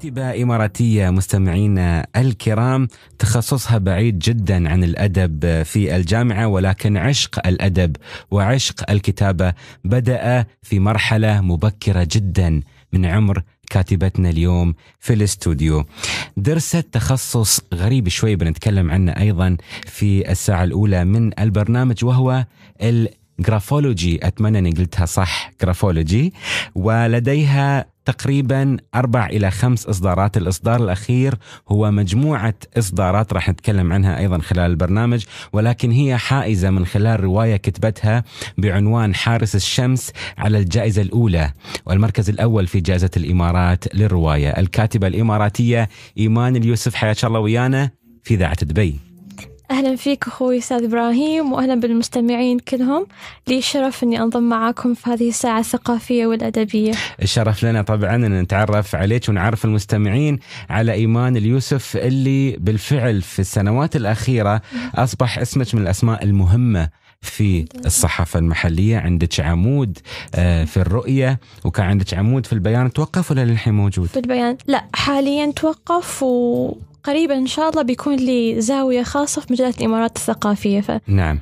كاتبة إماراتية مستمعينا الكرام تخصصها بعيد جدا عن الأدب في الجامعة ولكن عشق الأدب وعشق الكتابة بدأ في مرحلة مبكرة جدا من عمر كاتبتنا اليوم في الاستوديو درست تخصص غريب شوي بنتكلم عنه أيضا في الساعة الأولى من البرنامج وهو ال جرافولوجي اتمنى اني قلتها صح جرافولوجي ولديها تقريبا أربع إلى خمس إصدارات الإصدار الأخير هو مجموعة إصدارات راح نتكلم عنها أيضا خلال البرنامج ولكن هي حائزة من خلال رواية كتبتها بعنوان حارس الشمس على الجائزة الأولى والمركز الأول في جائزة الإمارات للرواية الكاتبة الإماراتية إيمان اليوسف حياك الله ويانا في إذاعة دبي أهلا فيك أخوي أستاذ إبراهيم وأهلا بالمستمعين كلهم لي شرف أني أنضم معاكم في هذه الساعة الثقافية والأدبية الشرف لنا طبعا أن نتعرف عليك ونعرف المستمعين على إيمان اليوسف اللي بالفعل في السنوات الأخيرة أصبح اسمك من الأسماء المهمة في الصحافة المحلية عندك عمود آه، في الرؤية وكان عندك عمود في البيان توقف ولا للحين موجود؟ في البيان لا حاليا توقف و قريبا إن شاء الله بيكون لي زاوية خاصة في مجلة الإمارات الثقافية ف... نعم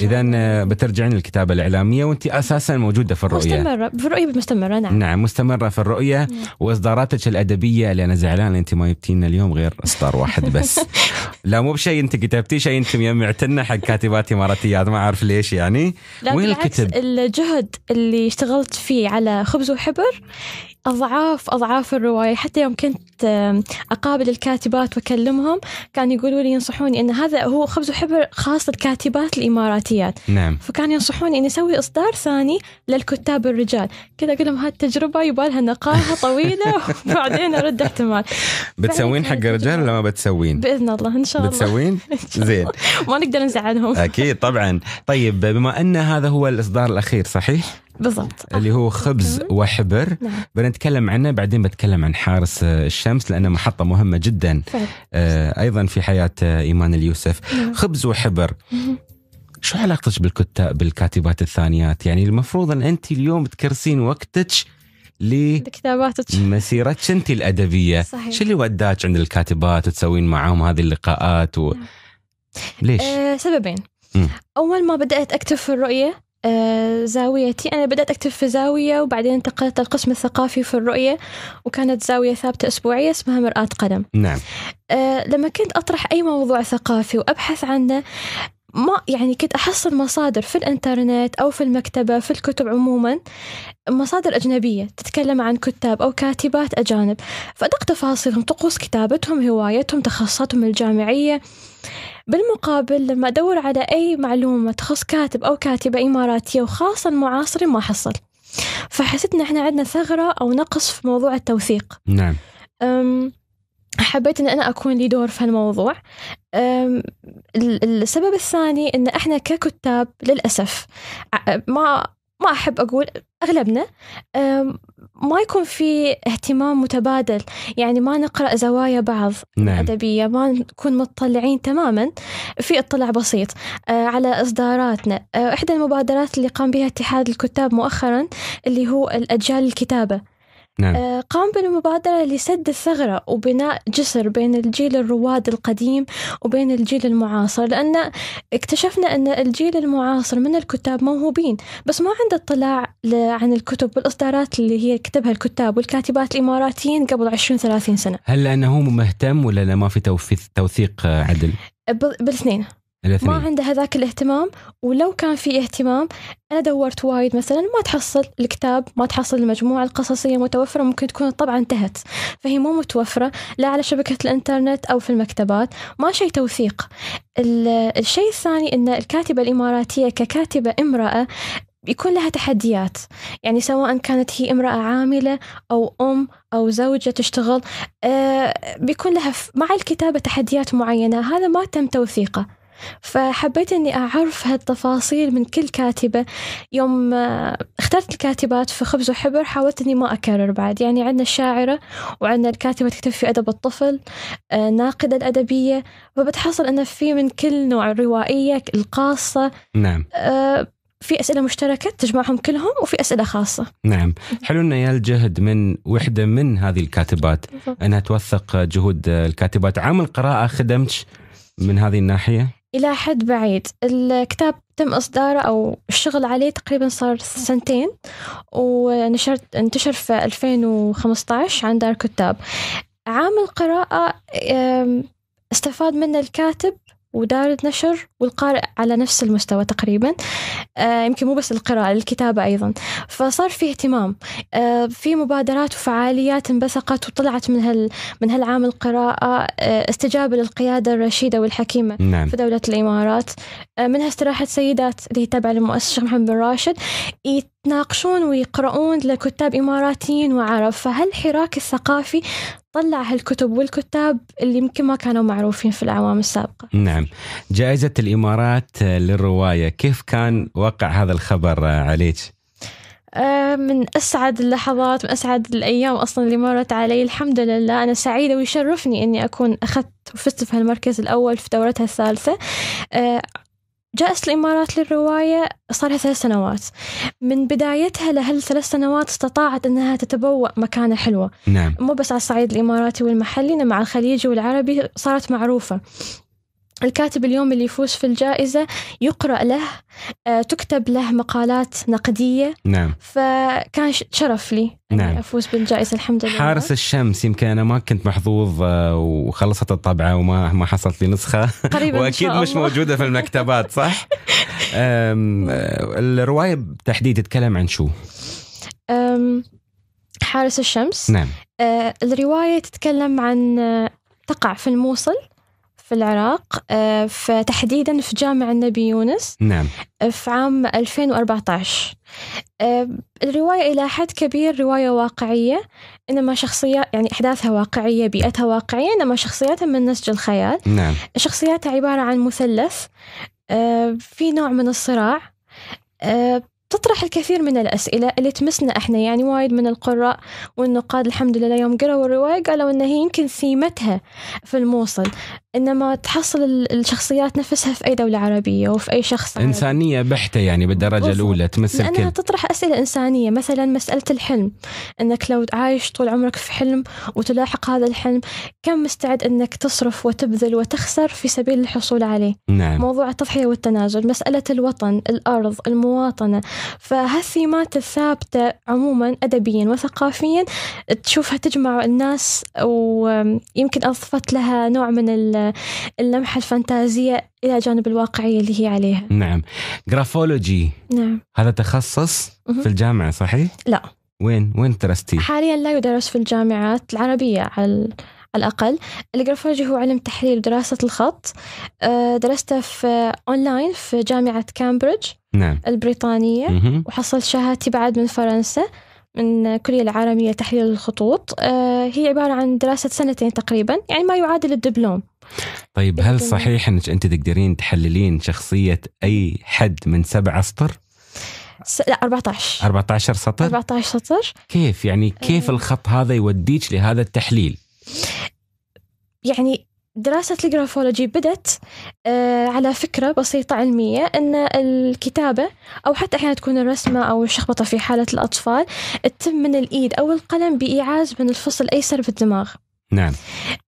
اذا آه، بترجعين للكتابه الاعلاميه وانت اساسا موجوده في الرؤيه مستمره في الرؤيه مستمره نعم نعم مستمره في الرؤيه نعم. واصداراتك الادبيه اللي انا زعلان انت ما جبتينا اليوم غير اصدار واحد بس لا مو بشيء انت كتبتي شيء انت مجمعتنا حق كاتبات اماراتيات ما اعرف ليش يعني لا وين الكتب الجهد اللي اشتغلت فيه على خبز وحبر أضعاف أضعاف الرواية حتى يوم كنت أقابل الكاتبات وأكلمهم كانوا يقولوا لي ينصحوني أن هذا هو خبز وحبر خاص للكاتبات الإماراتيات نعم فكانوا ينصحوني أني أسوي إصدار ثاني للكتاب الرجال كذا أقول لهم هذه التجربة يبالها نقاهة طويلة وبعدين أرد احتمال بتسوين حق الرجال ولا ما بتسوين؟ بإذن الله إن شاء الله بتسوين؟ زين ما نقدر نزعلهم أكيد طبعا طيب بما أن هذا هو الإصدار الأخير صحيح؟ بالضبط اللي هو خبز وحبر نعم. بنتكلم عنه بعدين بتكلم عن حارس آه، الشمس لأنه محطة مهمة جدا فعلا. آه، أيضا في حياة آه، إيمان اليوسف نعم. خبز وحبر شو علاقتك بالكتاب بالكاتبات الثانيات يعني المفروض أن أنت اليوم تكرسين وقتك لكتاباتك مسيرتك انت الادبيه صحيح. شو اللي وداك عند الكاتبات وتسوين معاهم هذه اللقاءات و... نعم. ليش؟ أه سببين مم. اول ما بدات اكتب في الرؤيه آه، زاويتي أنا بدأت أكتب في زاوية وبعدين انتقلت للقسم الثقافي في الرؤية وكانت زاوية ثابتة أسبوعية اسمها مرآة قدم نعم آه، لما كنت أطرح أي موضوع ثقافي وأبحث عنه ما يعني كنت أحصل مصادر في الإنترنت أو في المكتبة في الكتب عموما مصادر أجنبية تتكلم عن كتاب أو كاتبات أجانب فأدق تفاصيلهم طقوس كتابتهم هوايتهم تخصصاتهم الجامعية بالمقابل لما أدور على أي معلومة تخص كاتب أو كاتبة إماراتية وخاصة المعاصرين ما حصل فحسيت إن إحنا عندنا ثغرة أو نقص في موضوع التوثيق نعم حبيت ان انا اكون لي دور في هالموضوع السبب الثاني ان احنا ككتاب للاسف ما ما احب اقول اغلبنا ما يكون في اهتمام متبادل يعني ما نقرأ زوايا بعض نعم. أدبية ما نكون مطلعين تماما في اطلاع بسيط آه، على إصداراتنا آه، إحدى المبادرات اللي قام بها اتحاد الكتاب مؤخرا اللي هو الأجيال الكتابة نعم. آه، قام بالمبادرة لسد الثغرة وبناء جسر بين الجيل الرواد القديم وبين الجيل المعاصر لأن اكتشفنا أن الجيل المعاصر من الكتاب موهوبين بس ما عنده اطلاع عن الكتب والإصدارات اللي هي كتبها الكتاب والكاتبات الإماراتيين قبل 20 30 سنة هل لأنه مهتم ولا ما في توثيق آه، عدل؟ بالاثنين الاثنين. ما عنده هذاك الاهتمام ولو كان في اهتمام انا دورت وايد مثلا ما تحصل الكتاب ما تحصل المجموعه القصصيه متوفره ممكن تكون طبعا انتهت فهي مو متوفره لا على شبكه الانترنت او في المكتبات ما شيء توثيق الشيء الثاني ان الكاتبه الاماراتيه ككاتبه امراه بيكون لها تحديات يعني سواء كانت هي امرأة عاملة أو أم أو زوجة تشتغل آه، بيكون لها مع الكتابة تحديات معينة هذا ما تم توثيقه فحبيت أني أعرف هالتفاصيل من كل كاتبة يوم آه، اخترت الكاتبات في خبز وحبر حاولت أني ما أكرر بعد يعني عندنا الشاعرة وعندنا الكاتبة تكتب في أدب الطفل آه، ناقدة الأدبية فبتحصل أنه في من كل نوع الروائية القاصة نعم أه في أسئلة مشتركة تجمعهم كلهم وفي أسئلة خاصة نعم حلو أن يال جهد من وحدة من هذه الكاتبات أنها توثق جهود الكاتبات عام القراءة خدمتش من هذه الناحية إلى حد بعيد الكتاب تم إصداره أو الشغل عليه تقريبا صار سنتين ونشرت انتشر في 2015 عن دار كتاب عام القراءة استفاد منه الكاتب ودار النشر والقارئ على نفس المستوى تقريبا آه يمكن مو بس القراءة الكتابة أيضا فصار في اهتمام آه في مبادرات وفعاليات انبثقت وطلعت من هال من هالعام القراءة آه استجابة للقيادة الرشيدة والحكيمة نعم. في دولة الإمارات آه، منها استراحة سيدات اللي هي تابعة لمؤسسة الشيخ محمد بن راشد يتناقشون ويقرؤون لكتاب إماراتيين وعرب فهالحراك الثقافي طلع هالكتب والكتاب اللي يمكن ما كانوا معروفين في الأعوام السابقة نعم جائزة الإمارات للرواية كيف كان وقع هذا الخبر عليك؟ آه، من أسعد اللحظات من أسعد الأيام أصلا اللي مرت علي الحمد لله أنا سعيدة ويشرفني أني أكون أخذت وفزت في هالمركز الأول في دورتها الثالثة آه، جاءت الإمارات للرواية صار لها ثلاث سنوات من بدايتها لهالثلاث سنوات استطاعت أنها تتبوأ مكانة حلوة نعم. مو بس على الصعيد الإماراتي والمحلي مع الخليجي والعربي صارت معروفة الكاتب اليوم اللي يفوز في الجائزة يقرأ له آه، تكتب له مقالات نقدية نعم فكان شرف لي نعم. أفوز بالجائزة الحمد لله حارس الشمس يمكن أنا ما كنت محظوظ آه، وخلصت الطبعة وما ما حصلت لي نسخة قريبا وأكيد مش موجودة في المكتبات صح؟ آه، الرواية بالتحديد تتكلم عن شو؟ حارس الشمس نعم الرواية تتكلم عن تقع في الموصل في العراق آه، فتحديدا في جامع النبي يونس نعم آه، في عام 2014 آه، الرواية إلى حد كبير رواية واقعية إنما شخصيات يعني أحداثها واقعية بيئتها واقعية إنما شخصياتها من نسج الخيال نعم شخصياتها عبارة عن مثلث في نوع من الصراع تطرح الكثير من الأسئلة اللي تمسنا إحنا يعني وايد من القراء والنقاد الحمد لله يوم قرأوا الرواية قالوا إن هي يمكن سيمتها في الموصل انما تحصل الشخصيات نفسها في اي دوله عربيه وفي اي شخص عربي. انسانيه بحته يعني بالدرجه بصف. الاولى تمس الكل لانها تطرح اسئله انسانيه مثلا مساله الحلم انك لو عايش طول عمرك في حلم وتلاحق هذا الحلم كم مستعد انك تصرف وتبذل وتخسر في سبيل الحصول عليه نعم. موضوع التضحيه والتنازل مساله الوطن الارض المواطنه فهالثيمات الثابته عموما ادبيا وثقافيا تشوفها تجمع الناس ويمكن اضفت لها نوع من اللمحة الفانتازية إلى جانب الواقعية اللي هي عليها نعم جرافولوجي نعم هذا تخصص في الجامعة صحيح؟ لا وين وين درستي؟ حاليا لا يدرس في الجامعات العربية على على الأقل الجرافولوجي هو علم تحليل دراسة الخط آه، درسته في أونلاين في جامعة كامبريدج نعم. البريطانية مه. وحصلت شهادتي بعد من فرنسا من الكلية العالمية تحليل الخطوط آه، هي عبارة عن دراسة سنتين تقريبا يعني ما يعادل الدبلوم طيب هل صحيح انك انت تقدرين تحللين شخصية اي حد من سبع اسطر؟ س... لا 14 14 سطر 14 سطر كيف يعني كيف آه. الخط هذا يوديك لهذا التحليل يعني دراسة الجرافولوجي بدت آه، على فكرة بسيطة علمية أن الكتابة أو حتى أحيانا تكون الرسمة أو الشخبطة في حالة الأطفال تتم من الإيد أو القلم بإيعاز من الفصل الأيسر في الدماغ نعم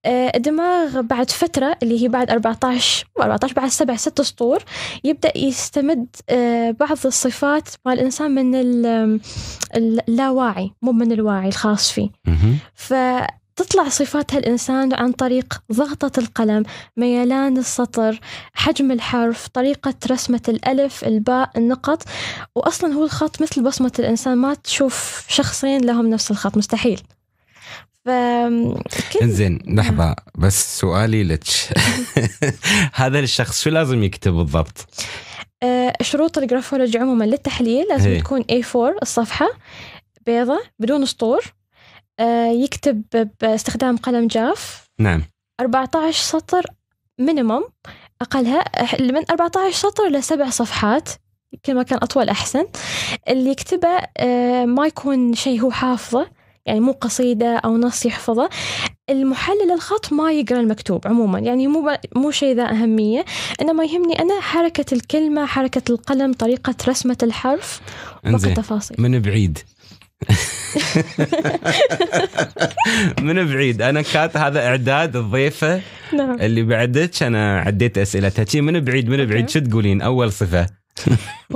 آه، الدماغ بعد فترة اللي هي بعد 14 14 بعد سبع ست سطور يبدأ يستمد آه، بعض الصفات مع الإنسان من اللاواعي مو من الواعي الخاص فيه ف تطلع صفات هالإنسان عن طريق ضغطة القلم ميلان السطر حجم الحرف طريقة رسمة الألف الباء النقط وأصلا هو الخط مثل بصمة الإنسان ما تشوف شخصين لهم نفس الخط مستحيل ف انزين لحظة نعم. بس سؤالي لك هذا الشخص شو لازم يكتب بالضبط؟ أه، شروط الجرافولوجي عموما للتحليل لازم هي. إيه. تكون A4 الصفحة بيضة بدون سطور آه، يكتب باستخدام قلم جاف نعم 14 سطر مينيموم أقلها من 14 سطر لسبع صفحات كل ما كان أطول أحسن اللي يكتبه آه، ما يكون شيء هو حافظه يعني مو قصيدة أو نص يحفظه المحلل الخط ما يقرا المكتوب عموما يعني مو مو شيء ذا اهميه انما يهمني انا حركه الكلمه حركه القلم طريقه رسمه الحرف وباقي التفاصيل من بعيد من بعيد انا كات هذا اعداد الضيفه نعم. اللي بعدك انا عديت اسئلتها شي من بعيد من بعيد شو تقولين اول صفه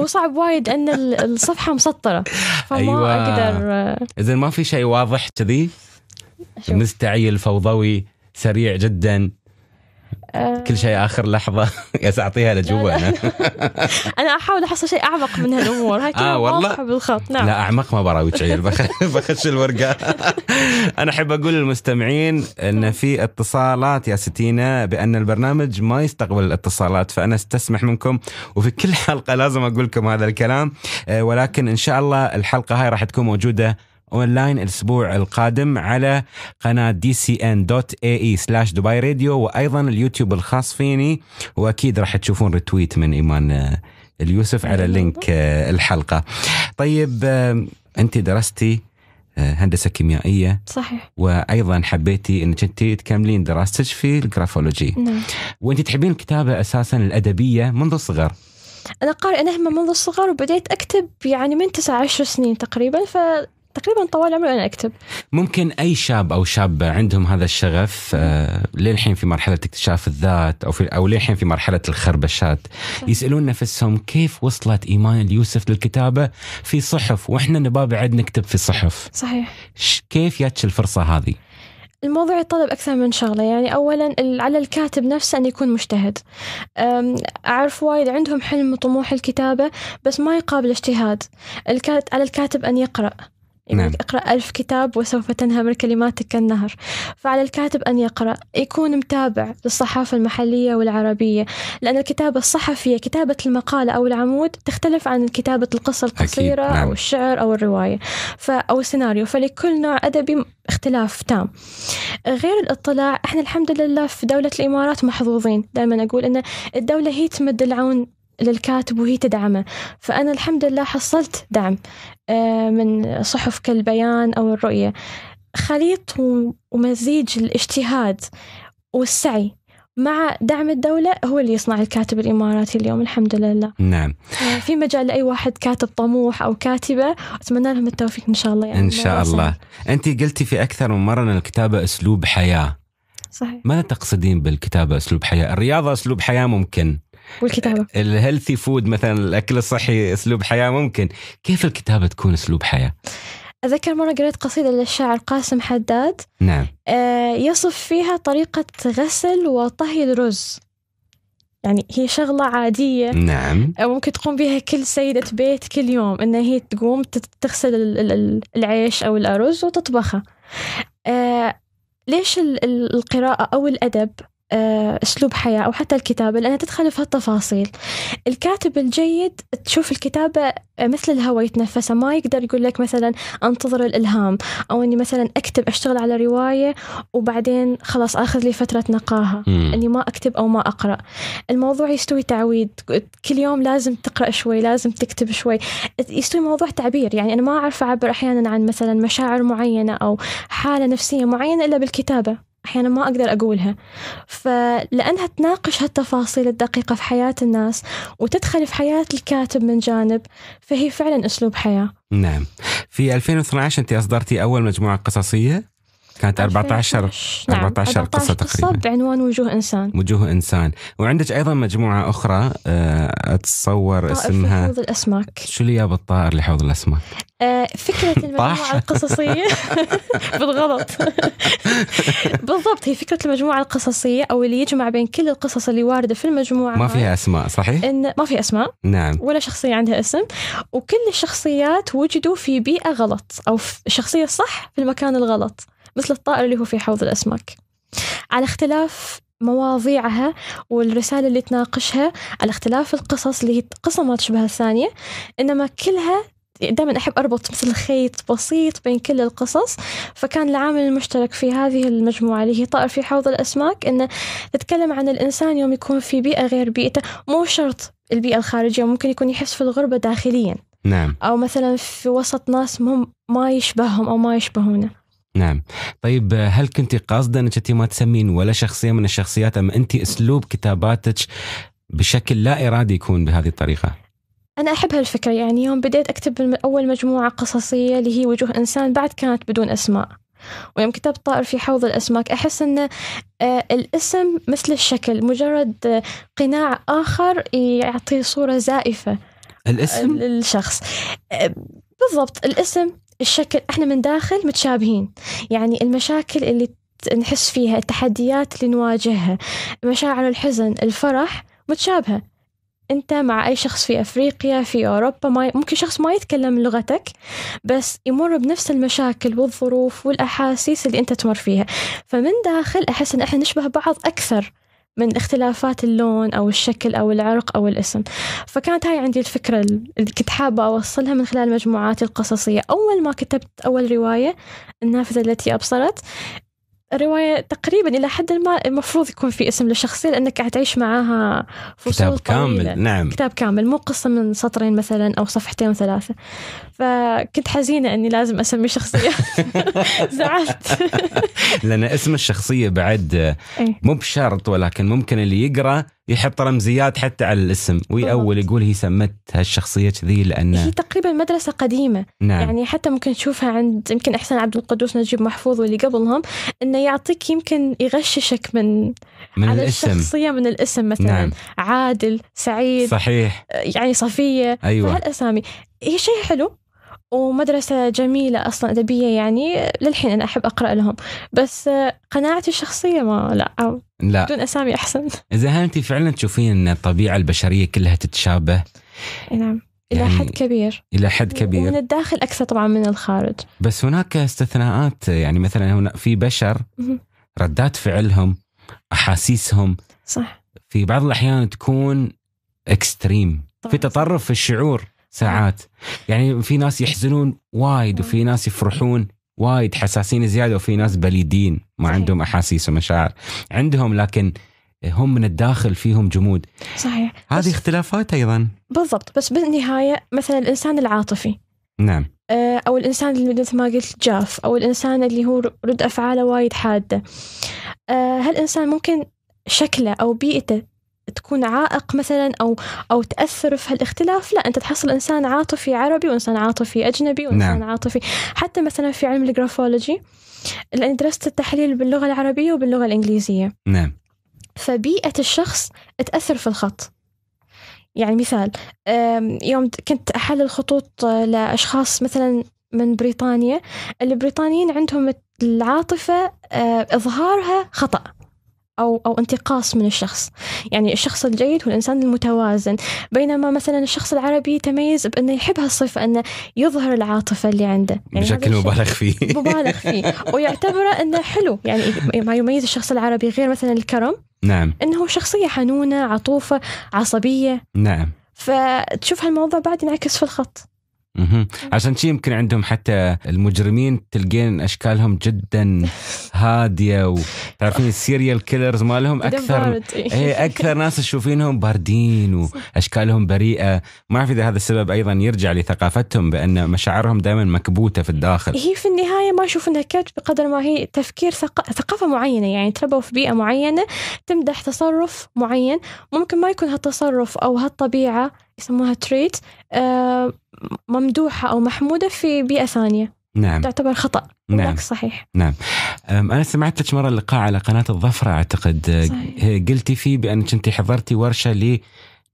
هو صعب وايد ان الصفحه مسطره فما أيوة. اقدر اذا ما في شيء واضح كذي مستعيل فوضوي سريع جدا كل شيء اخر لحظه يا اعطيها لجوا انا انا احاول احصل شيء اعمق من هالامور هاي كلها آه واضحه بالخط نعم لا اعمق ما براويك عيل بخش الورقه انا احب اقول للمستمعين ان في اتصالات يا ستينا بان البرنامج ما يستقبل الاتصالات فانا استسمح منكم وفي كل حلقه لازم اقول لكم هذا الكلام آه، ولكن ان شاء الله الحلقه هاي راح تكون موجوده اونلاين الاسبوع القادم على قناه دي سي ان دوت اي اي سلاش دبي راديو وايضا اليوتيوب الخاص فيني واكيد راح تشوفون ريتويت من ايمان آه، اليوسف على أيوة. لينك آه، الحلقه. طيب آه، انت درستي هندسه كيميائيه صحيح وايضا حبيتي انك انت تكملين دراستك في الجرافولوجي نعم وانت تحبين الكتابه اساسا الادبيه منذ الصغر أنا قارئة نهمة منذ الصغر وبديت أكتب يعني من تسع عشر سنين تقريبا ف تقريبا طوال عمري انا اكتب ممكن اي شاب او شابه عندهم هذا الشغف آه، للحين في مرحله اكتشاف الذات او في او للحين في مرحله الخربشات يسالون نفسهم كيف وصلت ايمان اليوسف للكتابه في صحف واحنا نبى بعد نكتب في صحف صحيح كيف جاتش الفرصه هذه؟ الموضوع يتطلب أكثر من شغلة يعني أولا على الكاتب نفسه أن يكون مجتهد أعرف وايد عندهم حلم وطموح الكتابة بس ما يقابل اجتهاد الكاتب على الكاتب أن يقرأ يقول يعني نعم. اقرأ ألف كتاب وسوف تنهمر كلماتك كالنهر فعلى الكاتب أن يقرأ يكون متابع للصحافة المحلية والعربية لأن الكتابة الصحفية كتابة المقالة أو العمود تختلف عن كتابة القصة القصيرة أكيد. نعم. أو الشعر أو الرواية ف... أو السيناريو فلكل نوع أدبي اختلاف تام غير الاطلاع احنا الحمد لله في دولة الإمارات محظوظين دائما أقول أن الدولة هي تمد العون للكاتب وهي تدعمه فأنا الحمد لله حصلت دعم آه، من صحف كالبيان أو الرؤية خليط ومزيج الاجتهاد والسعي مع دعم الدولة هو اللي يصنع الكاتب الإماراتي اليوم الحمد لله نعم آه، في مجال لأي واحد كاتب طموح أو كاتبة أتمنى لهم التوفيق إن شاء الله يعني إن شاء الله أنت قلتي في أكثر من مرة أن الكتابة أسلوب حياة صحيح ماذا تقصدين بالكتابة أسلوب حياة؟ الرياضة أسلوب حياة ممكن والكتابه الهيلثي فود مثلا الاكل الصحي اسلوب حياه ممكن كيف الكتابه تكون اسلوب حياه أذكر مرة قريت قصيدة للشاعر قاسم حداد نعم آه، يصف فيها طريقة غسل وطهي الرز يعني هي شغلة عادية نعم ممكن تقوم بها كل سيدة بيت كل يوم إن هي تقوم تغسل العيش أو الأرز وتطبخه آه، ليش القراءة أو الأدب آه، اسلوب حياه او حتى الكتابه لانها تدخل في هالتفاصيل الكاتب الجيد تشوف الكتابه مثل الهواء يتنفسها ما يقدر يقول لك مثلا انتظر الالهام او اني مثلا اكتب اشتغل على روايه وبعدين خلاص اخذ لي فتره نقاهه مم. اني ما اكتب او ما اقرا الموضوع يستوي تعويد كل يوم لازم تقرا شوي لازم تكتب شوي يستوي موضوع تعبير يعني انا ما اعرف اعبر احيانا عن مثلا مشاعر معينه او حاله نفسيه معينه الا بالكتابه أحيانا ما أقدر أقولها فلأنها تناقش هالتفاصيل الدقيقة في حياة الناس وتدخل في حياة الكاتب من جانب فهي فعلا أسلوب حياة نعم في 2012 أنت أصدرتي أول مجموعة قصصية كانت 14 14 نعم. قصة تقريبا قصة بعنوان وجوه إنسان وجوه إنسان وعندك أيضا مجموعة أخرى آه، أتصور اسمها حوض الأسماك شو اللي جاب الطائر لحوض الأسماك؟ آه، فكرة المجموعة القصصية بالغلط بالضبط هي فكرة المجموعة القصصية أو اللي يجمع بين كل القصص اللي واردة في المجموعة ما فيها أسماء صحيح؟ إن ما في أسماء نعم ولا شخصية عندها اسم وكل الشخصيات وجدوا في بيئة غلط أو الشخصية الصح في المكان الغلط مثل الطائر اللي هو في حوض الأسماك على اختلاف مواضيعها والرسالة اللي تناقشها على اختلاف القصص اللي هي قصة ما تشبه الثانية إنما كلها دائما أحب أربط مثل خيط بسيط بين كل القصص فكان العامل المشترك في هذه المجموعة اللي هي طائر في حوض الأسماك إنه تتكلم عن الإنسان يوم يكون في بيئة غير بيئته مو شرط البيئة الخارجية ممكن يكون يحس في الغربة داخليا نعم أو مثلا في وسط ناس مهم ما يشبههم أو ما يشبهونه نعم طيب هل كنت قاصدة أنك أنت ما تسمين ولا شخصية من الشخصيات أم أنت أسلوب كتاباتك بشكل لا إرادي يكون بهذه الطريقة أنا أحب هالفكرة يعني يوم بديت أكتب أول مجموعة قصصية اللي هي وجوه إنسان بعد كانت بدون أسماء ويوم كتبت طائر في حوض الأسماك أحس أن آه، الاسم مثل الشكل مجرد آه، قناع آخر يعطي صورة زائفة الاسم للشخص آه، بالضبط الاسم الشكل احنا من داخل متشابهين يعني المشاكل اللي نحس فيها التحديات اللي نواجهها مشاعر الحزن الفرح متشابهة انت مع اي شخص في افريقيا في اوروبا ما ي... ممكن شخص ما يتكلم لغتك بس يمر بنفس المشاكل والظروف والاحاسيس اللي انت تمر فيها فمن داخل احس ان احنا نشبه بعض اكثر من اختلافات اللون أو الشكل أو العرق أو الاسم فكانت هاي عندي الفكرة اللي كنت حابة أوصلها من خلال مجموعاتي القصصية أول ما كتبت أول رواية النافذة التي أبصرت الرواية تقريبا إلى حد ما المفروض يكون في اسم للشخصية لأنك قاعد تعيش معاها فصول كتاب طويلة. كامل نعم كتاب كامل مو قصة من سطرين مثلا أو صفحتين وثلاثة فكنت حزينة أني لازم أسمي شخصية زعلت لأن اسم الشخصية بعد إيه. مو بشرط ولكن ممكن اللي يقرأ يحط رمزيات حتى على الاسم ويأول يقول هي سمت هالشخصية كذي لأن هي تقريبا مدرسة قديمة نعم. يعني حتى ممكن تشوفها عند يمكن إحسان عبد القدوس نجيب محفوظ واللي قبلهم أنه يعطيك يمكن يغششك من من على الاسم الشخصية من الاسم مثلا نعم. عادل سعيد صحيح يعني صفية أيوة هالأسامي هي شيء حلو ومدرسة جميلة أصلا أدبية يعني للحين أنا أحب أقرأ لهم بس قناعتي الشخصية ما لا لا بدون اسامي احسن اذا هل انت فعلا تشوفين ان الطبيعه البشريه كلها تتشابه نعم الى يعني حد كبير الى حد كبير ومن الداخل اكثر طبعا من الخارج بس هناك استثناءات يعني مثلا هنا في بشر ردات فعلهم احاسيسهم صح في بعض الاحيان تكون اكستريم في تطرف في الشعور ساعات يعني في ناس يحزنون وايد وفي ناس يفرحون وايد حساسين زياده وفي ناس بليدين ما صحيح. عندهم احاسيس ومشاعر عندهم لكن هم من الداخل فيهم جمود صحيح هذه اختلافات ايضا بالضبط بس بالنهايه مثلا الانسان العاطفي نعم آه، او الانسان اللي مثل ما قلت جاف او الانسان اللي هو رد افعاله وايد حاده هالانسان آه، ممكن شكله او بيئته تكون عائق مثلا او او تاثر في هالاختلاف لا انت تحصل انسان عاطفي عربي وانسان عاطفي اجنبي وانسان نعم. عاطفي حتى مثلا في علم الجرافولوجي لاني درست التحليل باللغه العربيه وباللغه الانجليزيه نعم فبيئه الشخص تاثر في الخط يعني مثال يوم كنت احلل خطوط لاشخاص مثلا من بريطانيا البريطانيين عندهم العاطفه آه، اظهارها خطأ أو أو انتقاص من الشخص يعني الشخص الجيد هو الإنسان المتوازن بينما مثلا الشخص العربي يتميز بأنه يحب هالصفة أنه يظهر العاطفة اللي عنده يعني بشكل مبالغ فيه مبالغ فيه ويعتبره أنه حلو يعني ما يميز الشخص العربي غير مثلا الكرم نعم أنه شخصية حنونة عطوفة عصبية نعم فتشوف هالموضوع بعد ينعكس في الخط اها عشان شي يمكن عندهم حتى المجرمين تلقين اشكالهم جدا هاديه وتعرفين السيريال كيلرز مالهم اكثر اي اكثر ناس تشوفينهم باردين واشكالهم بريئه ما اعرف اذا هذا السبب ايضا يرجع لثقافتهم بان مشاعرهم دائما مكبوته في الداخل هي في النهايه ما اشوف انها كبت بقدر ما هي تفكير ثقافه معينه يعني تربوا في بيئه معينه تمدح تصرف معين ممكن ما يكون هالتصرف او هالطبيعه يسموها تريت آه ممدوحة أو محمودة في بيئة ثانية نعم تعتبر خطأ نعم صحيح نعم أنا سمعت لك مرة لقاء على قناة الظفرة أعتقد أه، صحيح. قلتي فيه بأنك أنت حضرتي ورشة لي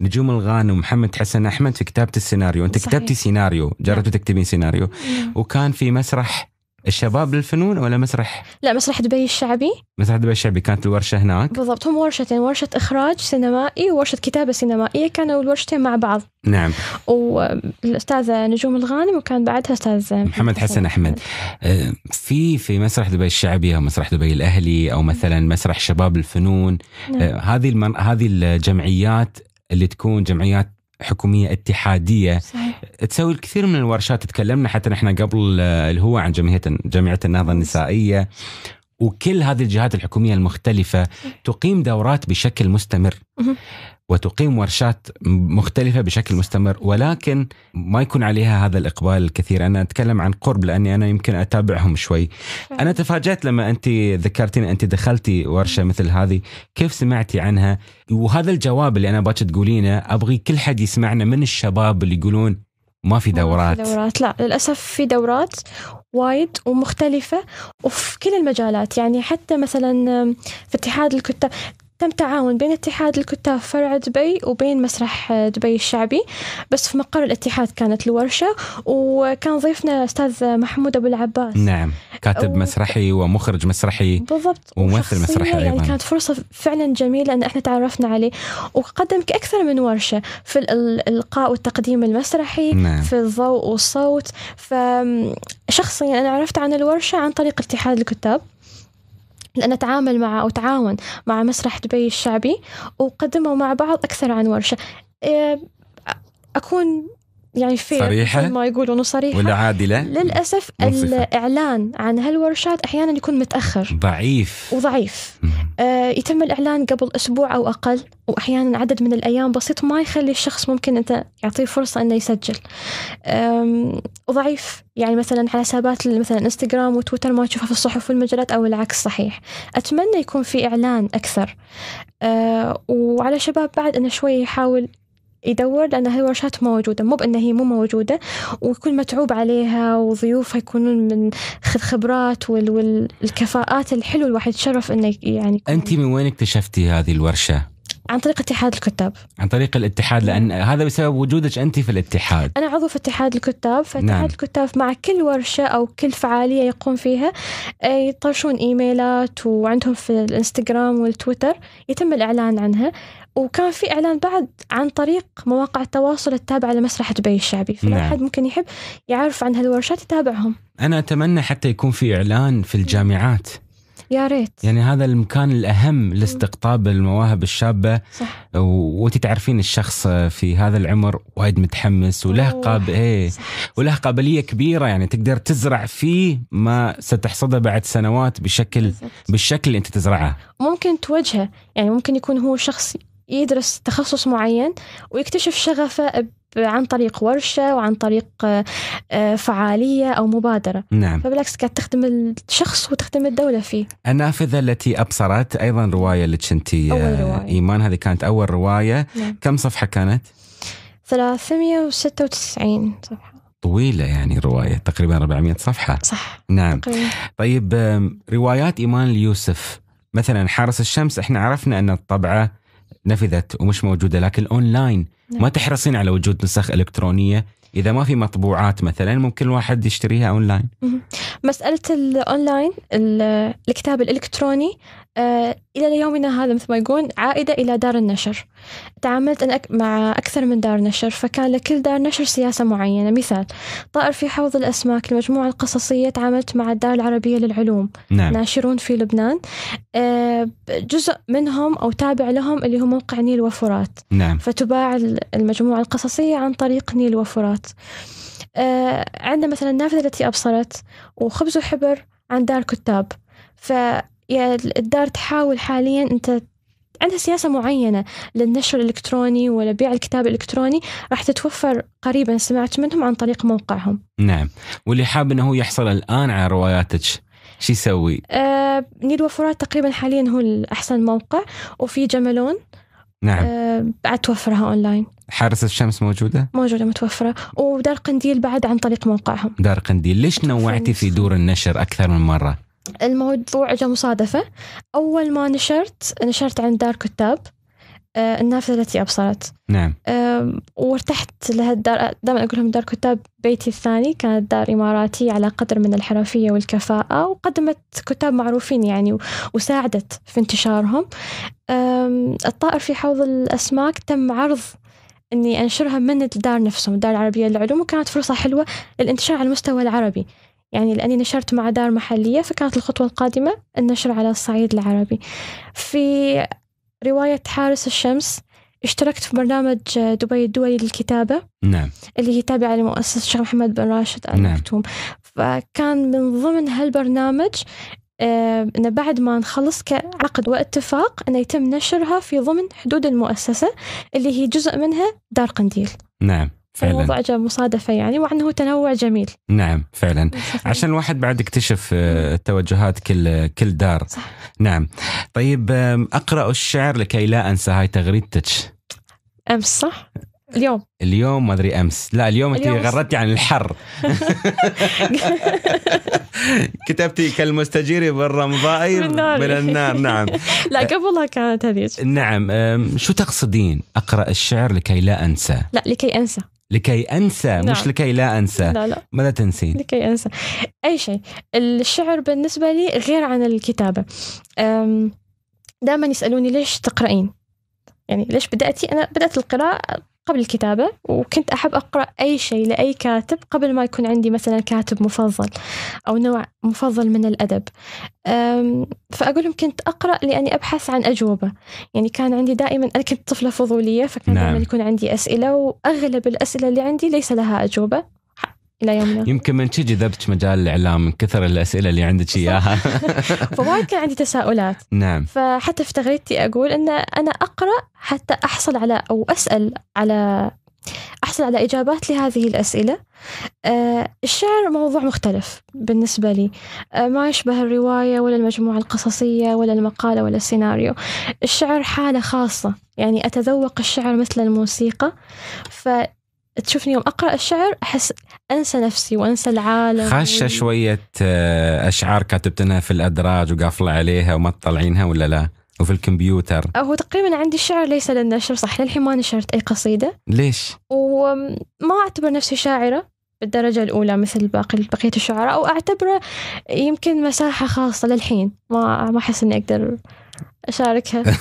نجوم الغانم ومحمد حسن احمد في كتابه السيناريو انت صحيح. كتبتي سيناريو جربتي نعم. تكتبين سيناريو نعم. وكان في مسرح الشباب للفنون ولا مسرح؟ لا مسرح دبي الشعبي مسرح دبي الشعبي كانت الورشة هناك بالضبط هم ورشتين ورشة إخراج سينمائي وورشة كتابة سينمائية كانوا الورشتين مع بعض نعم والأستاذة نجوم الغانم وكان بعدها أستاذ محمد حسن أحمد آه، في في مسرح دبي الشعبي أو مسرح دبي الأهلي أو مثلا مسرح شباب الفنون آه، نعم. هذه هذه الجمعيات اللي تكون جمعيات حكوميه اتحاديه صحيح. تسوي الكثير من الورشات تكلمنا حتى نحن قبل آه، اللي هو عن جمعيه جمعيه النهضه النسائيه وكل هذه الجهات الحكوميه المختلفه تقيم دورات بشكل مستمر وتقيم ورشات مختلفة بشكل مستمر ولكن ما يكون عليها هذا الإقبال الكثير أنا أتكلم عن قرب لأني أنا يمكن أتابعهم شوي أنا تفاجأت لما أنت ذكرتين أنت دخلتي ورشة مثل هذه كيف سمعتي عنها وهذا الجواب اللي أنا باش تقولينه أبغي كل حد يسمعنا من الشباب اللي يقولون ما في دورات ما في دورات لا للأسف في دورات وايد ومختلفة وفي كل المجالات يعني حتى مثلا في اتحاد الكتاب تم تعاون بين اتحاد الكتاب فرع دبي وبين مسرح آه، دبي الشعبي بس في مقر الاتحاد كانت الورشة وكان ضيفنا أستاذ محمود أبو العباس نعم كاتب و... مسرحي ومخرج مسرحي بالضبط وممثل مسرحي يعني كانت فرصة فعلا جميلة أن احنا تعرفنا عليه وقدم أكثر من ورشة في الإلقاء والتقديم المسرحي نعم. في الضوء والصوت فشخصيا أنا عرفت عن الورشة عن طريق اتحاد الكتاب لأن تعامل مع أو تعاون مع مسرح دبي الشعبي وقدموا مع بعض أكثر عن ورشة إيه، أكون يعني في صريحة ما يقولون صريحة ولا عادلة للأسف مصفة. الإعلان عن هالورشات أحيانا يكون متأخر ضعيف وضعيف آه يتم الإعلان قبل أسبوع أو أقل وأحيانا عدد من الأيام بسيط ما يخلي الشخص ممكن أنت يعطيه فرصة أنه يسجل وضعيف يعني مثلا حسابات مثلا انستغرام وتويتر ما تشوفها في الصحف والمجلات أو العكس صحيح أتمنى يكون في إعلان أكثر آه وعلى شباب بعد أنه شوي يحاول يدور لأن هاي الورشات موجودة مو بأن هي مو موجودة ويكون متعوب عليها وضيوفها يكونون من الخبرات والكفاءات الحلوة الواحد يتشرف أنه يعني أنت من وين اكتشفتي هذه الورشة؟ عن طريق اتحاد الكتاب عن طريق الاتحاد لان هذا بسبب وجودك انت في الاتحاد انا عضو في اتحاد الكتاب فاتحاد نعم. الكتاب مع كل ورشه او كل فعاليه يقوم فيها آه، يطرشون ايميلات وعندهم في الانستغرام والتويتر يتم الاعلان عنها وكان في اعلان بعد عن طريق مواقع التواصل التابعه لمسرح دبي الشعبي فلو نعم. حد ممكن يحب يعرف عن هالورشات يتابعهم انا اتمنى حتى يكون في اعلان في الجامعات يا ريت يعني هذا المكان الاهم لاستقطاب المواهب الشابه صح وانت تعرفين الشخص في هذا العمر وايد متحمس وله قاب ايه وله قابليه كبيره يعني تقدر تزرع فيه ما ستحصده بعد سنوات بشكل بالشكل اللي انت تزرعه ممكن توجهه يعني ممكن يكون هو شخص يدرس تخصص معين ويكتشف شغفه عن طريق ورشة وعن طريق آه، آه، فعالية أو مبادرة نعم. فبالعكس قاعد تخدم الشخص وتخدم الدولة فيه النافذة التي أبصرت أيضا رواية اللي كنتي آه، إيمان هذه كانت أول رواية نعم. كم صفحة كانت؟ 396 صفحة طويلة يعني رواية تقريبا 400 صفحة صح نعم تقريبا. طيب روايات إيمان اليوسف مثلا حارس الشمس احنا عرفنا أن الطبعة نفذت ومش موجوده لكن اونلاين ما نعم. تحرصين على وجود نسخ الكترونيه اذا ما في مطبوعات مثلا ممكن الواحد يشتريها اونلاين مساله الاونلاين الكتاب الالكتروني آه، إلى يومنا هذا مثل ما يقول عائدة إلى دار النشر تعاملت أنا مع أكثر من دار نشر فكان لكل دار نشر سياسة معينة مثال طائر في حوض الأسماك المجموعة القصصية تعاملت مع الدار العربية للعلوم نعم. ناشرون في لبنان آه، جزء منهم أو تابع لهم اللي هو موقع نيل وفرات نعم. فتباع المجموعة القصصية عن طريق نيل وفرات آه، عندنا مثلا النافذة التي أبصرت وخبز وحبر عن دار كتاب ف يا الدار تحاول حاليا أنت عندها سياسة معينة للنشر الإلكتروني ولا بيع الكتاب الإلكتروني راح تتوفر قريبا سمعت منهم عن طريق موقعهم نعم واللي حاب أنه هو يحصل الآن على رواياتك شو يسوي؟ آه نيد وفرات تقريبا حاليا هو الأحسن موقع وفي جملون نعم آه بعد توفرها اونلاين حارس الشمس موجوده؟ موجوده متوفره ودار قنديل بعد عن طريق موقعهم دار قنديل ليش نوعتي في دور النشر اكثر من مره؟ الموضوع جاء مصادفة أول ما نشرت نشرت عن دار كتاب آه، النافذة التي أبصرت نعم وارتحت لهالدار دائما أقول لهم دار كتاب بيتي الثاني كانت دار إماراتية على قدر من الحرفية والكفاءة وقدمت كتاب معروفين يعني وساعدت في انتشارهم الطائر في حوض الأسماك تم عرض اني انشرها من الدار نفسهم الدار العربيه للعلوم وكانت فرصه حلوه للانتشار على المستوى العربي يعني لأني نشرت مع دار محلية فكانت الخطوة القادمة النشر على الصعيد العربي في رواية حارس الشمس اشتركت في برنامج دبي الدولي للكتابة نعم اللي هي تابعة لمؤسسة الشيخ محمد بن راشد آل نعم. مكتوم نعم. فكان من ضمن هالبرنامج آه، أنه بعد ما نخلص كعقد واتفاق أنه يتم نشرها في ضمن حدود المؤسسة اللي هي جزء منها دار قنديل نعم الموضوع جاء مصادفة يعني وعنده تنوع جميل نعم فعلا عشان الواحد بعد يكتشف آه، توجهات كل كل دار صح. نعم طيب أقرأ الشعر لكي لا أنسى هاي تغريدتك أمس صح؟ اليوم اليوم ما ادري امس لا اليوم, اليوم انت غردتي عن الحر كتبتي كالمستجير بالرمضاء من, من النار نعم لا قبلها كانت هذيك نعم شو تقصدين اقرا الشعر لكي لا انسى لا لكي انسى لكي انسى نعم. مش لكي لا انسى لا لا ماذا تنسين؟ لكي انسى اي شيء الشعر بالنسبه لي غير عن الكتابه دائما يسالوني ليش تقرأين يعني ليش بدأتي أنا بدأت القراءة قبل الكتابة وكنت أحب أقرأ أي شيء لأي كاتب قبل ما يكون عندي مثلا كاتب مفضل أو نوع مفضل من الأدب فأقولهم كنت أقرأ لأني أبحث عن أجوبة يعني كان عندي دائما أنا كنت طفلة فضولية فكان نعم. دائما يكون عندي أسئلة وأغلب الأسئلة اللي عندي ليس لها أجوبة الى يومنا يمكن من تجي ذبت مجال الاعلام من كثر الاسئله اللي عندك اياها فوايد كان عندي تساؤلات نعم فحتى في تغريدتي اقول ان انا اقرا حتى احصل على او اسال على احصل على اجابات لهذه الاسئله أه الشعر موضوع مختلف بالنسبه لي أه ما يشبه الروايه ولا المجموعه القصصيه ولا المقاله ولا السيناريو الشعر حاله خاصه يعني اتذوق الشعر مثل الموسيقى ف تشوفني يوم اقرا الشعر احس انسى نفسي وانسى العالم خاشه و... شويه آه، اشعار كاتبتنها في الادراج وقافله عليها وما تطلعينها ولا لا؟ وفي الكمبيوتر هو تقريبا عندي شعر ليس للنشر صح للحين ما نشرت اي قصيده ليش؟ وما اعتبر نفسي شاعره بالدرجة الأولى مثل باقي بقية الشعراء أو أعتبره يمكن مساحة خاصة للحين ما ما أحس إني أقدر أشاركها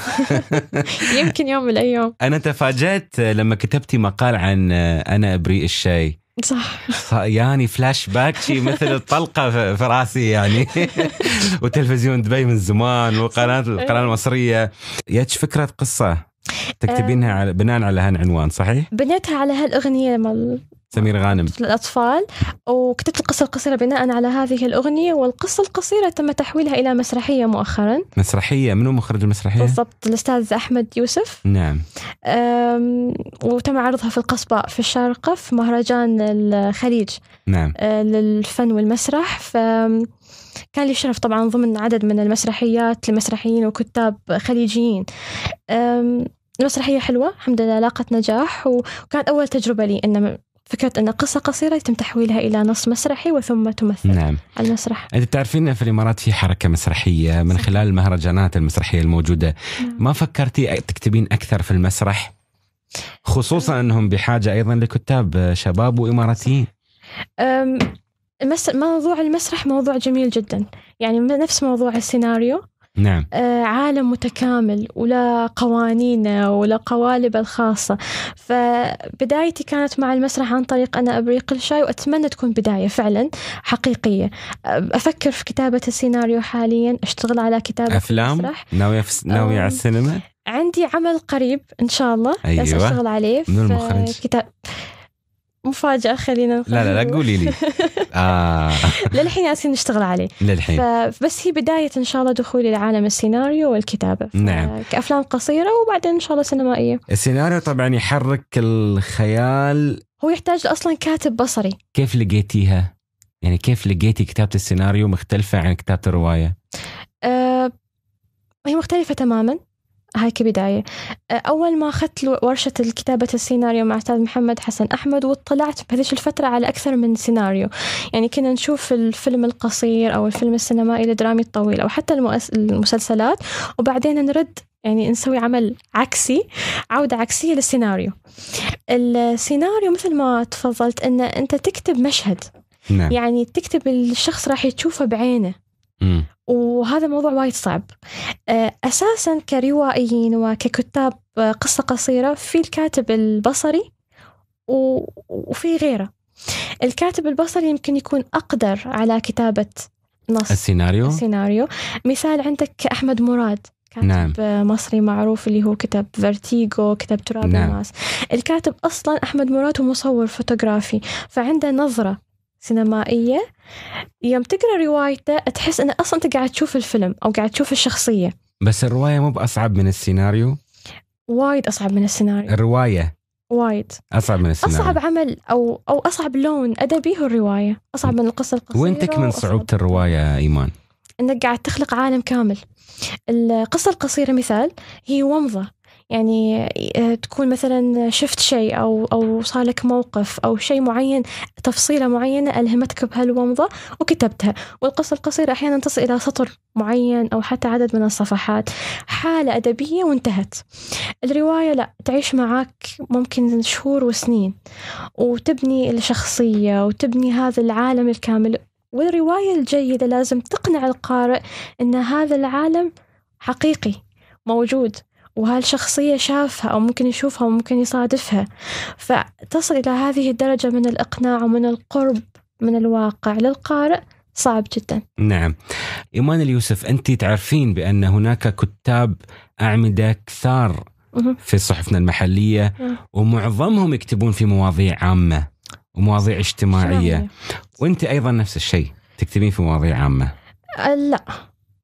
يمكن يوم من الأيام أنا تفاجأت آه، لما كتبتي مقال عن آه، أنا أبريء الشاي صح يعني فلاش باك شي مثل الطلقه في راسي يعني وتلفزيون دبي من زمان والقناه القناه إيه. المصريه يتش فكره قصه تكتبينها آه. على بناء على هالعنوان صحيح؟ بنيتها على هالاغنيه مال سمير غانم الأطفال وكتبت القصة القصيرة بناء على هذه الأغنية والقصة القصيرة تم تحويلها إلى مسرحية مؤخرا مسرحية منو مخرج المسرحية؟ بالضبط الأستاذ أحمد يوسف نعم وتم عرضها في القصبة في الشارقة في مهرجان الخليج نعم أه، للفن والمسرح ف كان لي الشرف طبعا ضمن عدد من المسرحيات لمسرحيين وكتاب خليجيين المسرحية حلوة الحمد لله لاقت نجاح وكانت أول تجربة لي أن فكرة أن قصة قصيرة يتم تحويلها إلى نص مسرحي وثم تمثل نعم. المسرح أنت تعرفين في الإمارات في حركة مسرحية من خلال المهرجانات المسرحية الموجودة نعم. ما فكرتي تكتبين أكثر في المسرح خصوصا أنهم بحاجة أيضا لكتاب شباب وإماراتيين موضوع المسرح موضوع جميل جدا يعني نفس موضوع السيناريو نعم. آه، عالم متكامل ولا قوانين ولا قوالب الخاصة فبدايتي كانت مع المسرح عن طريق أنا أبريق الشاي وأتمنى تكون بداية فعلا حقيقية أفكر في كتابة السيناريو حاليا أشتغل على كتابة أفلام المسرح. ناوية, في... ناوية على السينما عندي عمل قريب إن شاء الله أيوة. أشتغل عليه من المخرج كتاب مفاجاه خلينا لا لا لا قولي لي آه. للحين ياسين نشتغل عليه للحين بس هي بدايه ان شاء الله دخولي لعالم السيناريو والكتابه نعم كافلام قصيره وبعدين ان شاء الله سينمائيه السيناريو طبعا يحرك الخيال هو يحتاج اصلا كاتب بصري كيف لقيتيها يعني كيف لقيتي كتابه السيناريو مختلفه عن كتابه الروايه أه هي مختلفه تماما هاي كبداية أه، أول ما أخذت ورشة كتابة السيناريو مع أستاذ محمد حسن أحمد واطلعت بهذيك الفترة على أكثر من سيناريو يعني كنا نشوف الفيلم القصير أو الفيلم السينمائي الدرامي الطويل أو حتى المؤس... المسلسلات وبعدين نرد يعني نسوي عمل عكسي عودة عكسية للسيناريو السيناريو مثل ما تفضلت أن أنت تكتب مشهد نعم. يعني تكتب الشخص راح يشوفه بعينه وهذا موضوع وايد صعب آه، أساسا كروائيين وككتاب آه، قصة قصيرة في الكاتب البصري وفي غيره الكاتب البصري يمكن يكون أقدر على كتابة نص السيناريو السيناريو مثال عندك أحمد مراد كاتب نعم. مصري معروف اللي هو كتب فرتيغو كتب تراب نعم. الناس الكاتب أصلا أحمد مراد هو مصور فوتوغرافي فعنده نظرة سينمائية يوم تقرا روايته تحس انه اصلا انت قاعد تشوف الفيلم او قاعد تشوف الشخصية بس الرواية مو باصعب من السيناريو وايد اصعب من السيناريو الرواية وايد اصعب من السيناريو اصعب عمل او او اصعب لون ادبي هو الرواية اصعب من القصة القصيرة وين من صعوبة الرواية يا ايمان؟ انك قاعد تخلق عالم كامل القصة القصيرة مثال هي ومضة يعني آه، تكون مثلا شفت شيء أو أو صار لك موقف أو شيء معين تفصيلة معينة ألهمتك بهالومضة وكتبتها والقصة القصيرة أحيانا تصل إلى سطر معين أو حتى عدد من الصفحات حالة أدبية وانتهت الرواية لا تعيش معك ممكن شهور وسنين وتبني الشخصية وتبني هذا العالم الكامل والرواية الجيدة لازم تقنع القارئ أن هذا العالم حقيقي موجود وهالشخصية شافها أو ممكن يشوفها وممكن يصادفها فتصل إلى هذه الدرجة من الإقناع ومن القرب من الواقع للقارئ صعب جدا نعم إيمان اليوسف أنت تعرفين بأن هناك كتاب أعمدة كثار في صحفنا المحلية ومعظمهم يكتبون في مواضيع عامة ومواضيع اجتماعية يعني؟ وأنت أيضا نفس الشيء تكتبين في مواضيع عامة أه، لا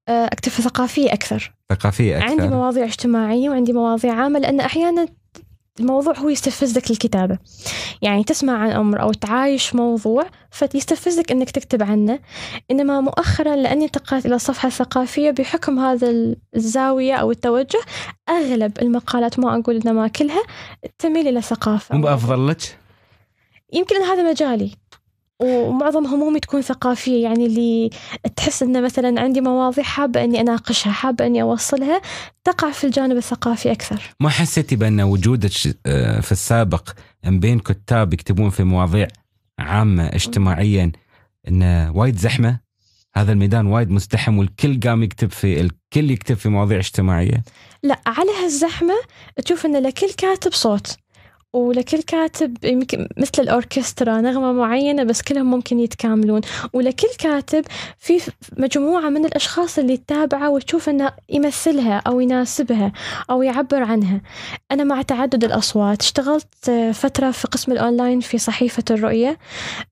أه، أكتب في ثقافية أكثر ثقافية أكثر عندي مواضيع اجتماعية وعندي مواضيع عامة لأن أحيانا الموضوع هو يستفزك الكتابة يعني تسمع عن أمر أو تعايش موضوع فيستفزك أنك تكتب عنه إنما مؤخرا لأني انتقلت إلى الصفحة الثقافية بحكم هذا الزاوية أو التوجه أغلب المقالات ما أقول إنما كلها تميل إلى ثقافة مو أفضل لك؟ يمكن هذا مجالي ومعظم همومي تكون ثقافية يعني اللي تحس أن مثلا عندي مواضيع حابة أني أناقشها حابة أني أوصلها تقع في الجانب الثقافي أكثر ما حسيتي بأن وجودك آه، في السابق بين كتاب يكتبون في مواضيع عامة اجتماعيا أنه وايد زحمة هذا الميدان وايد مزدحم والكل قام يكتب في الكل يكتب في مواضيع اجتماعية لا على هالزحمة تشوف أن لكل كاتب صوت ولكل كاتب يمكن مثل الأوركسترا نغمة معينة بس كلهم ممكن يتكاملون ولكل كاتب في مجموعة من الأشخاص اللي تتابعه وتشوف أنه يمثلها أو يناسبها أو يعبر عنها أنا مع تعدد الأصوات اشتغلت فترة في قسم الأونلاين في صحيفة الرؤية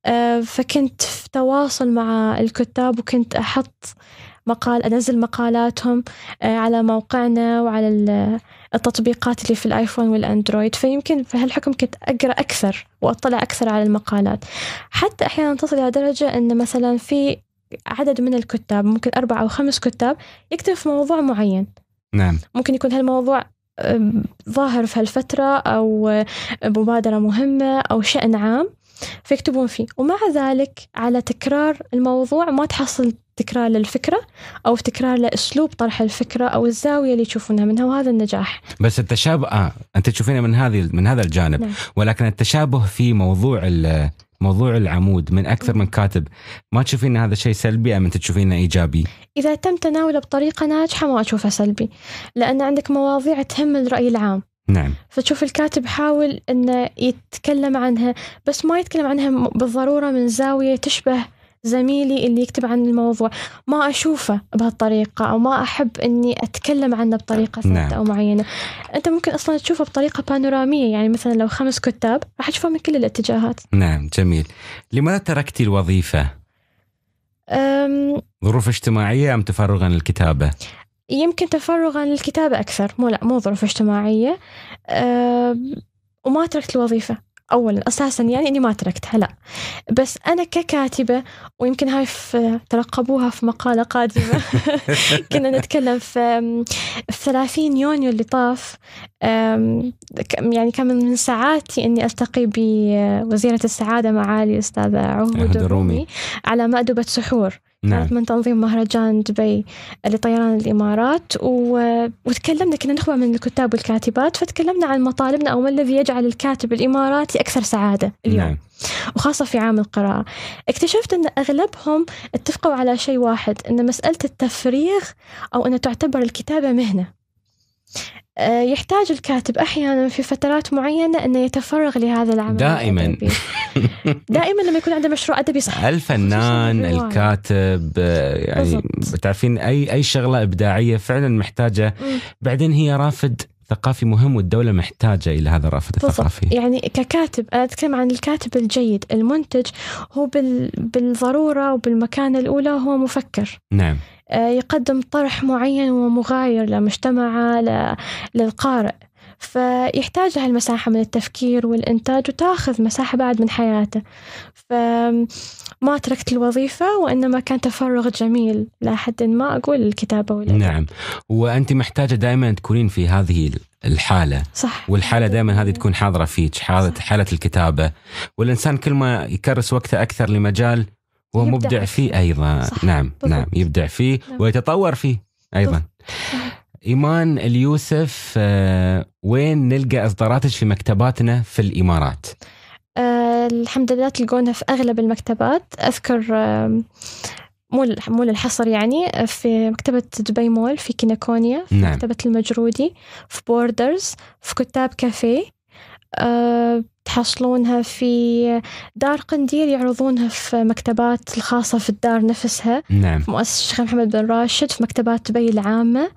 آه، فكنت في تواصل مع الكتاب وكنت أحط مقال أنزل مقالاتهم آه، على موقعنا وعلى آه، التطبيقات اللي في الآيفون والأندرويد فيمكن في هالحكم كنت أقرأ أكثر وأطلع أكثر على المقالات حتى أحيانا تصل إلى درجة أن مثلا في عدد من الكتاب ممكن اربع أو خمس كتاب يكتب في موضوع معين نعم ممكن يكون هالموضوع ظاهر في هالفترة أو مبادرة مهمة أو شأن عام فيكتبون فيه ومع ذلك على تكرار الموضوع ما تحصل تكرار للفكرة أو تكرار لأسلوب طرح الفكرة أو الزاوية اللي يشوفونها منها وهذا النجاح بس التشابه آه. أنت تشوفينه من هذه من هذا الجانب نعم. ولكن التشابه في موضوع موضوع العمود من اكثر من كاتب ما تشوفين هذا الشيء سلبي ام انت تشوفينه ايجابي اذا تم تناوله بطريقه ناجحه ما اشوفه سلبي لان عندك مواضيع تهم الراي العام نعم فتشوف الكاتب حاول انه يتكلم عنها بس ما يتكلم عنها بالضروره من زاويه تشبه زميلي اللي يكتب عن الموضوع ما أشوفه بهالطريقة أو ما أحب أني أتكلم عنه بطريقة ثابتة نعم. أو معينة أنت ممكن أصلا تشوفه بطريقة بانورامية يعني مثلا لو خمس كتاب راح تشوفه من كل الاتجاهات نعم جميل لماذا تركتي الوظيفة؟ أم... ظروف اجتماعية أم تفرغا للكتابة؟ يمكن تفرغا للكتابة أكثر مو لا مو ظروف اجتماعية أم... وما تركت الوظيفة اولا اساسا يعني اني ما تركتها لا بس انا ككاتبه ويمكن هاي ترقبوها في مقاله قادمه كنا نتكلم في في 30 يونيو اللي طاف يعني كان من ساعاتي اني التقي بوزيره السعاده معالي الاستاذه عهود الرومي على مأدبه سحور نعم. من تنظيم مهرجان دبي لطيران الإمارات و... وتكلمنا كنا نخبة من الكتاب والكاتبات فتكلمنا عن مطالبنا أو ما الذي يجعل الكاتب الإماراتي أكثر سعادة اليوم نعم. وخاصة في عام القراءة اكتشفت أن أغلبهم اتفقوا على شيء واحد أن مسألة التفريغ أو أن تعتبر الكتابة مهنة آه، يحتاج الكاتب أحيانا في فترات معينة أنه يتفرغ لهذا العمل دائما دائما لما يكون عنده مشروع أدبي صح الفنان الكاتب آه، يعني تعرفين أي أي شغلة إبداعية فعلا محتاجة بعدين هي رافد ثقافي مهم والدولة محتاجة إلى هذا الرافد الثقافي يعني ككاتب أنا أتكلم عن الكاتب الجيد المنتج هو بال... بالضرورة وبالمكانة الأولى هو مفكر نعم آه، يقدم طرح معين ومغاير لمجتمعه للقارئ فيحتاج هالمساحة من التفكير والإنتاج وتاخذ مساحة بعد من حياته فما تركت الوظيفة وإنما كان تفرغ جميل لحد ما أقول الكتابة ولا نعم وأنت محتاجة دائما تكونين في هذه الحالة صح والحالة دائما هذه تكون حاضرة فيك حالة, حالة الكتابة والإنسان كل ما يكرس وقته أكثر لمجال هو مبدع فيه, فيه ايضا صح. نعم, نعم، بالضبط. نعم يبدع فيه نعم. ويتطور فيه ايضا ايمان اليوسف آه وين نلقى اصداراتك في مكتباتنا في الامارات؟ آه الحمد لله تلقونها في اغلب المكتبات اذكر آه مو مو للحصر يعني آه، في مكتبة دبي مول في كينيكونيا في نعم. مكتبة المجرودي في بوردرز في كتاب كافيه آه تحصلونها في دار قنديل يعرضونها في مكتبات الخاصة في الدار نفسها نعم. في مؤسسة الشيخ محمد بن راشد في مكتبات دبي العامة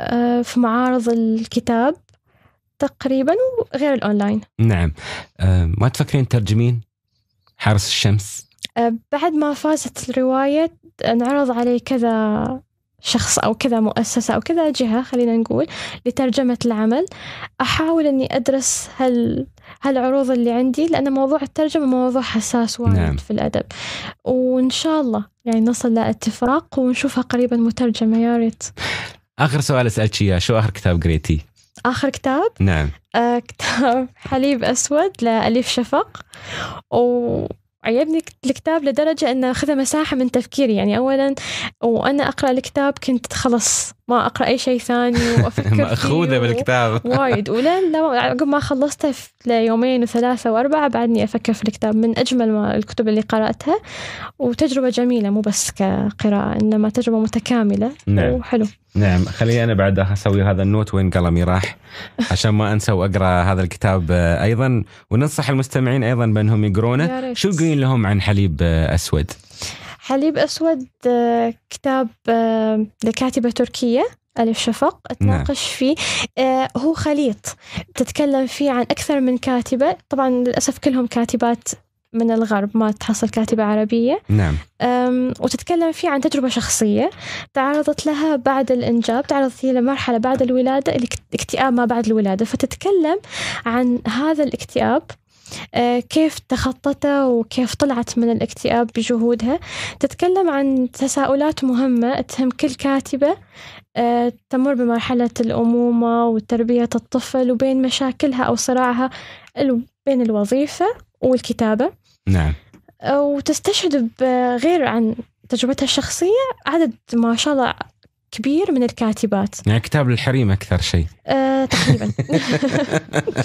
آه، في معارض الكتاب تقريبا وغير الأونلاين نعم آه، ما تفكرين ترجمين حارس الشمس آه، بعد ما فازت الرواية انعرض علي كذا شخص أو كذا مؤسسة أو كذا جهة خلينا نقول لترجمة العمل أحاول أني أدرس هال هالعروض اللي عندي لأن موضوع الترجمة موضوع حساس وايد نعم. في الأدب وإن شاء الله يعني نصل لاتفاق ونشوفها قريبا مترجمة يا ريت آخر سؤال أسألك إياه شو آخر كتاب قريتي؟ آخر كتاب؟ نعم آه كتاب حليب أسود لأليف شفق و عجبني الكتاب لدرجة أنه أخذ مساحة من تفكيري يعني أولا وأنا أقرأ الكتاب كنت خلص ما اقرا اي شيء ثاني وافكر ماخوذه بالكتاب وايد ولين عقب ما خلصته ليومين وثلاثه واربعه بعدني افكر في الكتاب من اجمل ما الكتب اللي قراتها وتجربه جميله مو بس كقراءه انما تجربه متكامله نعم. وحلو نعم خليني انا بعد اسوي هذا النوت وين قلمي راح عشان ما انسى واقرا هذا الكتاب ايضا وننصح المستمعين ايضا بانهم يقرونه شو تقولين لهم عن حليب اسود؟ حليب أسود آه، كتاب آه، لكاتبة تركية ألف شفق أتناقش نعم. فيه آه، هو خليط تتكلم فيه عن أكثر من كاتبة طبعا للأسف كلهم كاتبات من الغرب ما تحصل كاتبة عربية نعم وتتكلم فيه عن تجربة شخصية تعرضت لها بعد الإنجاب تعرضت هي لمرحلة بعد الولادة الاكتئاب ما بعد الولادة فتتكلم عن هذا الاكتئاب آه، كيف تخطته وكيف طلعت من الاكتئاب بجهودها تتكلم عن تساؤلات مهمة تهم كل كاتبة آه، تمر بمرحلة الأمومة وتربية الطفل وبين مشاكلها أو صراعها بين الوظيفة والكتابة نعم آه، وتستشهد بغير عن تجربتها الشخصية عدد ما شاء الله كبير من الكاتبات يعني كتاب الحريم اكثر شيء أه، تقريبا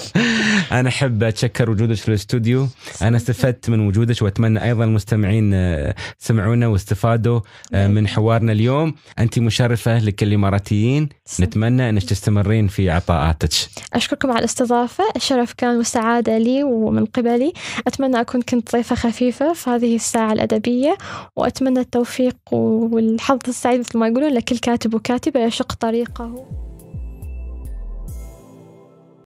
انا احب اتشكر وجودك في الاستوديو انا استفدت من وجودك واتمنى ايضا المستمعين آه، سمعونا واستفادوا آه، من حوارنا اليوم انت مشرفه لكل الاماراتيين نتمنى انك تستمرين في عطاءاتك اشكركم على الاستضافه الشرف كان وسعاده لي ومن قبلي اتمنى اكون كنت ضيفه خفيفه في هذه الساعه الادبيه واتمنى التوفيق والحظ السعيد مثل ما يقولون لكل كاتب كاتب وكاتبة يشق طريقه